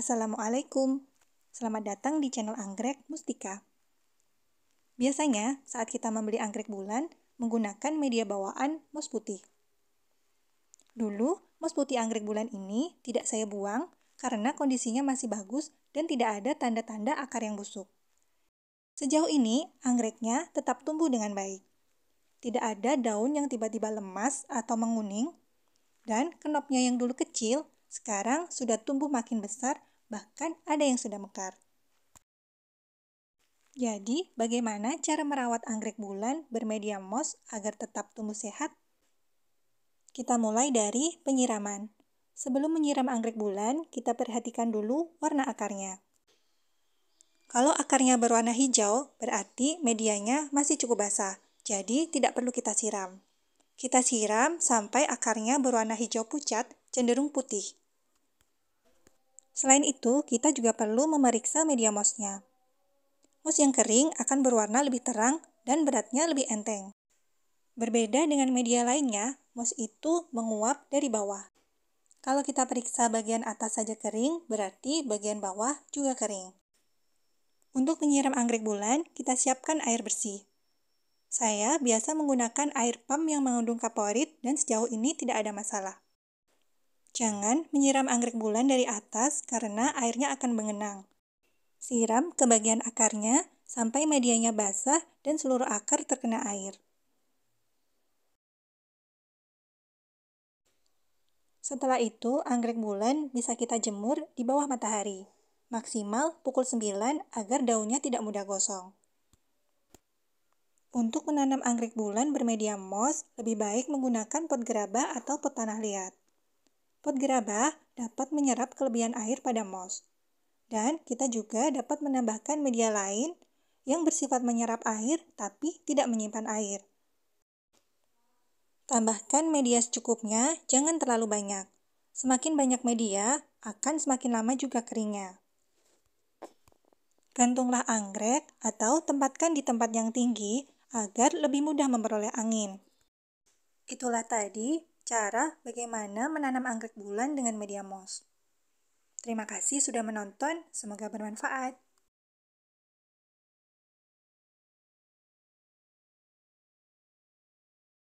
Assalamualaikum, selamat datang di channel Anggrek Mustika. Biasanya, saat kita membeli anggrek bulan, menggunakan media bawaan mos putih. Dulu, mos putih anggrek bulan ini tidak saya buang karena kondisinya masih bagus dan tidak ada tanda-tanda akar yang busuk. Sejauh ini, anggreknya tetap tumbuh dengan baik. Tidak ada daun yang tiba-tiba lemas atau menguning, dan kenopnya yang dulu kecil sekarang sudah tumbuh makin besar bahkan ada yang sudah mekar. Jadi, bagaimana cara merawat anggrek bulan bermedia moss agar tetap tumbuh sehat? Kita mulai dari penyiraman. Sebelum menyiram anggrek bulan, kita perhatikan dulu warna akarnya. Kalau akarnya berwarna hijau, berarti medianya masih cukup basah, jadi tidak perlu kita siram. Kita siram sampai akarnya berwarna hijau pucat, cenderung putih. Selain itu, kita juga perlu memeriksa media mousse-nya. Mous yang kering akan berwarna lebih terang dan beratnya lebih enteng. Berbeda dengan media lainnya, mous itu menguap dari bawah. Kalau kita periksa bagian atas saja kering, berarti bagian bawah juga kering. Untuk menyiram anggrek bulan, kita siapkan air bersih. Saya biasa menggunakan air pump yang mengandung kaporit dan sejauh ini tidak ada masalah. Jangan menyiram anggrek bulan dari atas karena airnya akan mengenang. Siram ke bagian akarnya sampai medianya basah dan seluruh akar terkena air. Setelah itu, anggrek bulan bisa kita jemur di bawah matahari. Maksimal pukul 9 agar daunnya tidak mudah gosong. Untuk menanam anggrek bulan bermedia moss, lebih baik menggunakan pot gerabah atau pot tanah liat. Pot gerabah dapat menyerap kelebihan air pada moss. Dan kita juga dapat menambahkan media lain yang bersifat menyerap air tapi tidak menyimpan air. Tambahkan media secukupnya, jangan terlalu banyak. Semakin banyak media, akan semakin lama juga keringnya. Gantunglah anggrek atau tempatkan di tempat yang tinggi agar lebih mudah memperoleh angin. Itulah tadi cara bagaimana menanam anggrek bulan dengan media moss. Terima kasih sudah menonton, semoga bermanfaat.